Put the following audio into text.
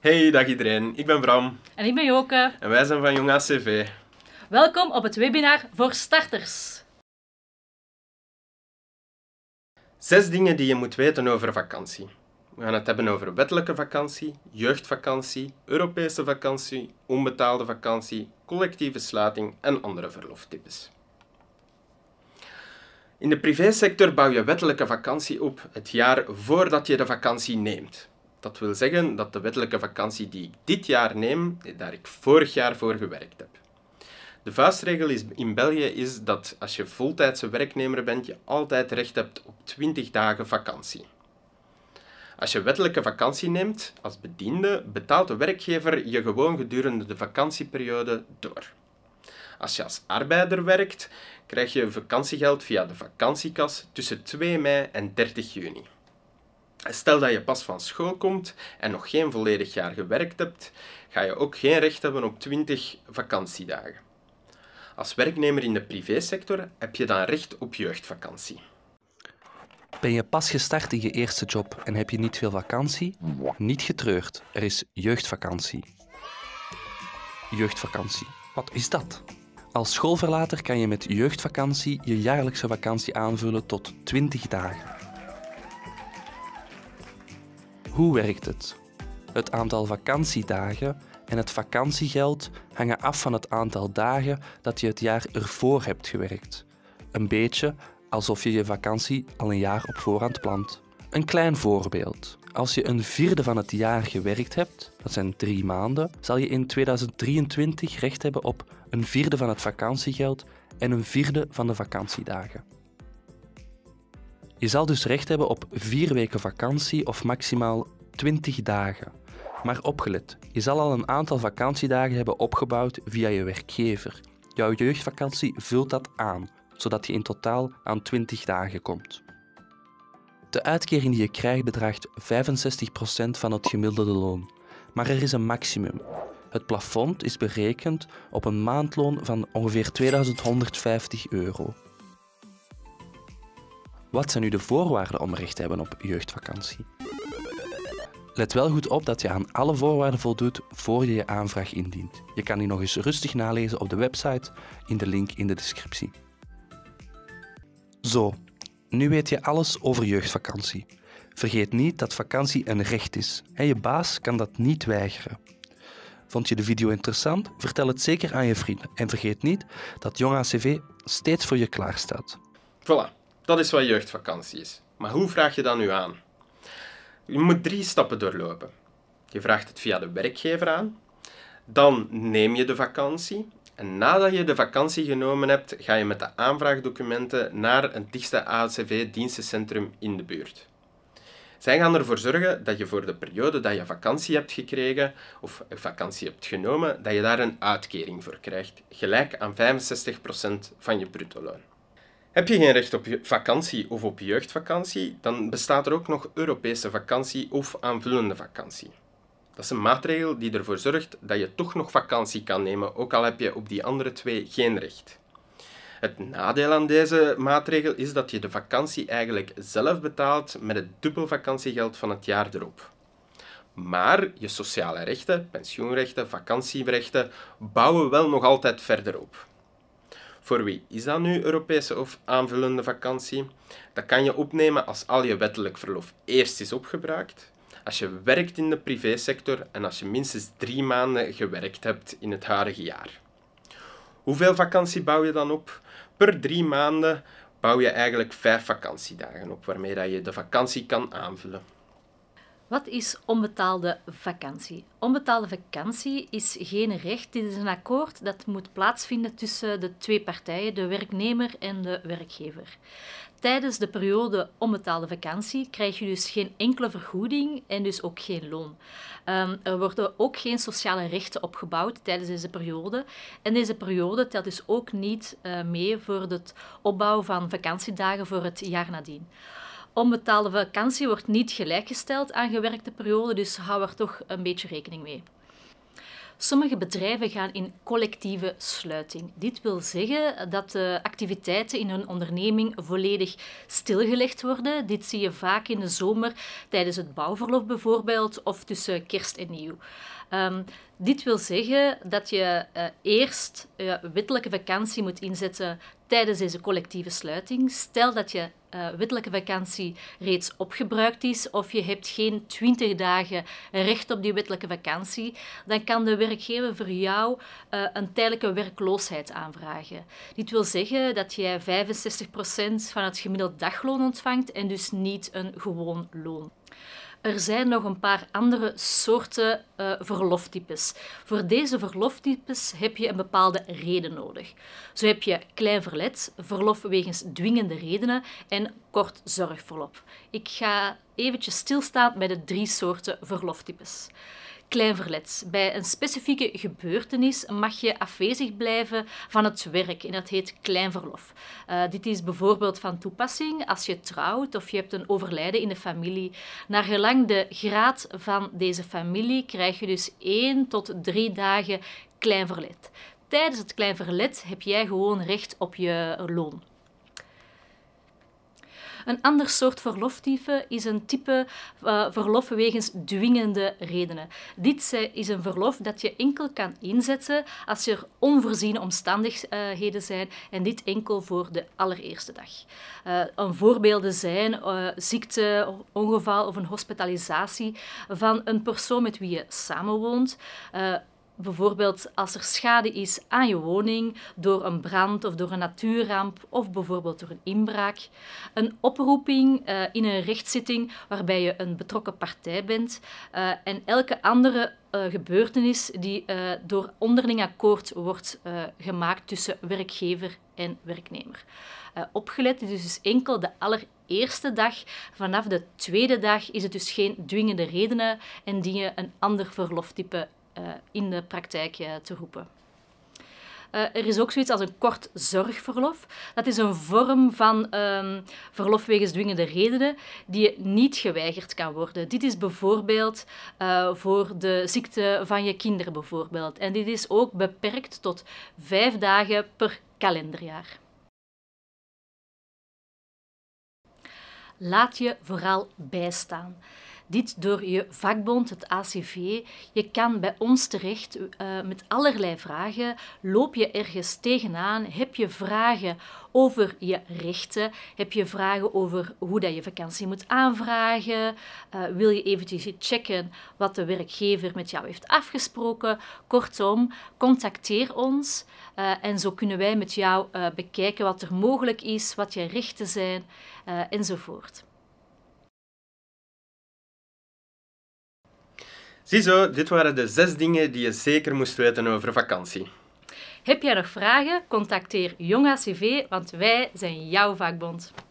Hey, dag iedereen. Ik ben Bram. En ik ben Joke. En wij zijn van Jong ACV. Welkom op het webinar voor starters. Zes dingen die je moet weten over vakantie. We gaan het hebben over wettelijke vakantie, jeugdvakantie, Europese vakantie, onbetaalde vakantie, collectieve sluiting en andere verloftypes. In de privésector bouw je wettelijke vakantie op het jaar voordat je de vakantie neemt. Dat wil zeggen dat de wettelijke vakantie die ik dit jaar neem, daar ik vorig jaar voor gewerkt heb. De vuistregel is, in België is dat als je voltijdse werknemer bent, je altijd recht hebt op 20 dagen vakantie. Als je wettelijke vakantie neemt als bediende, betaalt de werkgever je gewoon gedurende de vakantieperiode door. Als je als arbeider werkt, krijg je vakantiegeld via de vakantiekas tussen 2 mei en 30 juni. Stel dat je pas van school komt en nog geen volledig jaar gewerkt hebt, ga je ook geen recht hebben op 20 vakantiedagen. Als werknemer in de privésector heb je dan recht op jeugdvakantie. Ben je pas gestart in je eerste job en heb je niet veel vakantie? Niet getreurd, er is jeugdvakantie. Jeugdvakantie, wat is dat? Als schoolverlater kan je met jeugdvakantie je jaarlijkse vakantie aanvullen tot 20 dagen. Hoe werkt het? Het aantal vakantiedagen en het vakantiegeld hangen af van het aantal dagen dat je het jaar ervoor hebt gewerkt. Een beetje alsof je je vakantie al een jaar op voorhand plant. Een klein voorbeeld. Als je een vierde van het jaar gewerkt hebt, dat zijn drie maanden, zal je in 2023 recht hebben op een vierde van het vakantiegeld en een vierde van de vakantiedagen. Je zal dus recht hebben op vier weken vakantie of maximaal 20 dagen. Maar opgelet, je zal al een aantal vakantiedagen hebben opgebouwd via je werkgever. Jouw jeugdvakantie vult dat aan, zodat je in totaal aan 20 dagen komt. De uitkering die je krijgt bedraagt 65% van het gemiddelde loon. Maar er is een maximum. Het plafond is berekend op een maandloon van ongeveer 2150 euro. Wat zijn nu de voorwaarden om recht te hebben op jeugdvakantie? Let wel goed op dat je aan alle voorwaarden voldoet voor je je aanvraag indient. Je kan die nog eens rustig nalezen op de website in de link in de descriptie. Zo, nu weet je alles over jeugdvakantie. Vergeet niet dat vakantie een recht is en je baas kan dat niet weigeren. Vond je de video interessant? Vertel het zeker aan je vrienden en vergeet niet dat Jong ACV steeds voor je klaar staat. Voilà. Dat is wat jeugdvakantie is. Maar hoe vraag je dat nu aan? Je moet drie stappen doorlopen. Je vraagt het via de werkgever aan. Dan neem je de vakantie. En nadat je de vakantie genomen hebt, ga je met de aanvraagdocumenten naar een dichtste ACV-dienstencentrum in de buurt. Zij gaan ervoor zorgen dat je voor de periode dat je vakantie hebt gekregen of vakantie hebt genomen, dat je daar een uitkering voor krijgt, gelijk aan 65% van je bruto loon. Heb je geen recht op vakantie of op jeugdvakantie, dan bestaat er ook nog Europese vakantie of aanvullende vakantie. Dat is een maatregel die ervoor zorgt dat je toch nog vakantie kan nemen, ook al heb je op die andere twee geen recht. Het nadeel aan deze maatregel is dat je de vakantie eigenlijk zelf betaalt met het dubbel vakantiegeld van het jaar erop. Maar je sociale rechten, pensioenrechten, vakantierechten bouwen wel nog altijd verder op. Voor wie is dat nu Europese of aanvullende vakantie? Dat kan je opnemen als al je wettelijk verlof eerst is opgebruikt, als je werkt in de privésector en als je minstens drie maanden gewerkt hebt in het huidige jaar. Hoeveel vakantie bouw je dan op? Per drie maanden bouw je eigenlijk vijf vakantiedagen op, waarmee dat je de vakantie kan aanvullen. Wat is onbetaalde vakantie? Onbetaalde vakantie is geen recht. Dit is een akkoord dat moet plaatsvinden tussen de twee partijen, de werknemer en de werkgever. Tijdens de periode onbetaalde vakantie krijg je dus geen enkele vergoeding en dus ook geen loon. Ehm, er worden ook geen sociale rechten opgebouwd tijdens deze periode. En deze periode telt dus ook niet eh, mee voor het opbouwen van vakantiedagen voor het jaar nadien. Onbetaalde vakantie wordt niet gelijkgesteld aan gewerkte periode, dus hou er toch een beetje rekening mee. Sommige bedrijven gaan in collectieve sluiting. Dit wil zeggen dat de activiteiten in hun onderneming volledig stilgelegd worden. Dit zie je vaak in de zomer tijdens het bouwverlof bijvoorbeeld of tussen kerst en nieuw. Ehm, dit wil zeggen dat je eh, eerst je eh, wettelijke vakantie moet inzetten tijdens deze collectieve sluiting. Stel dat je uh, wettelijke vakantie reeds opgebruikt is of je hebt geen 20 dagen recht op die wettelijke vakantie, dan kan de werkgever voor jou eh, een tijdelijke werkloosheid aanvragen. Dit wil zeggen dat jij 65% van het gemiddeld dagloon ontvangt en dus niet een gewoon loon. Er zijn nog een paar andere soorten uh, verloftypes. Voor deze verloftypes heb je een bepaalde reden nodig. Zo heb je klein verlet, verlof wegens dwingende redenen en kort zorgverlof. Ik ga eventjes stilstaan bij de drie soorten verloftypes kleinverlets. Bij een specifieke gebeurtenis mag je afwezig blijven van het werk en dat heet klein verlof. Eh, dit is bijvoorbeeld van toepassing als je trouwt of je hebt een overlijden in de familie. Naar gelang de graad van deze familie krijg je dus één tot drie dagen klein verlet. Tijdens het klein verlet heb jij gewoon recht op je loon. Een ander soort verloftype is een type eh, verlof wegens dwingende redenen. Dit is een verlof dat je enkel kan inzetten als er onvoorziene omstandigheden zijn en dit enkel voor de allereerste dag. Eh, een voorbeelden zijn eh, ziekte, ongeval of een hospitalisatie van een persoon met wie je samenwoont, Bijvoorbeeld als er schade is aan je woning door een brand of door een natuurramp of bijvoorbeeld door een inbraak. Een oproeping eh, in een rechtszitting waarbij je een betrokken partij bent eh, en elke andere eh, gebeurtenis die door onderling akkoord wordt gemaakt tussen werkgever en werknemer. opgelet, dit is dus enkel de allereerste dag. Vanaf de tweede dag is het dus geen dwingende redenen en dien je een ander verloftype eh, in de praktijk eh, te roepen. Eh, er is ook zoiets als een kort zorgverlof. Dat is een vorm van ehm, verlof wegens dwingende redenen die niet geweigerd kan worden. Dit is bijvoorbeeld voor de ziekte van je kinderen bijvoorbeeld. En dit is ook beperkt tot vijf dagen per kalenderjaar. Laat je vooral bijstaan. Dit door je vakbond, het ACV. Je kan bij ons terecht eh, met allerlei vragen. Loop je ergens tegenaan? Heb je vragen over je rechten? Heb je vragen over hoe dat je vakantie moet aanvragen? Eh, wil je eventjes checken wat de werkgever met jou heeft afgesproken? Kortom, contacteer ons eh, en zo kunnen wij met jou bekijken wat er mogelijk is, wat je rechten zijn enzovoort. Ziezo, dit waren de zes dingen die je zeker moest weten over vakantie. Heb jij nog vragen? Contacteer Jong ACV, want wij zijn jouw vakbond.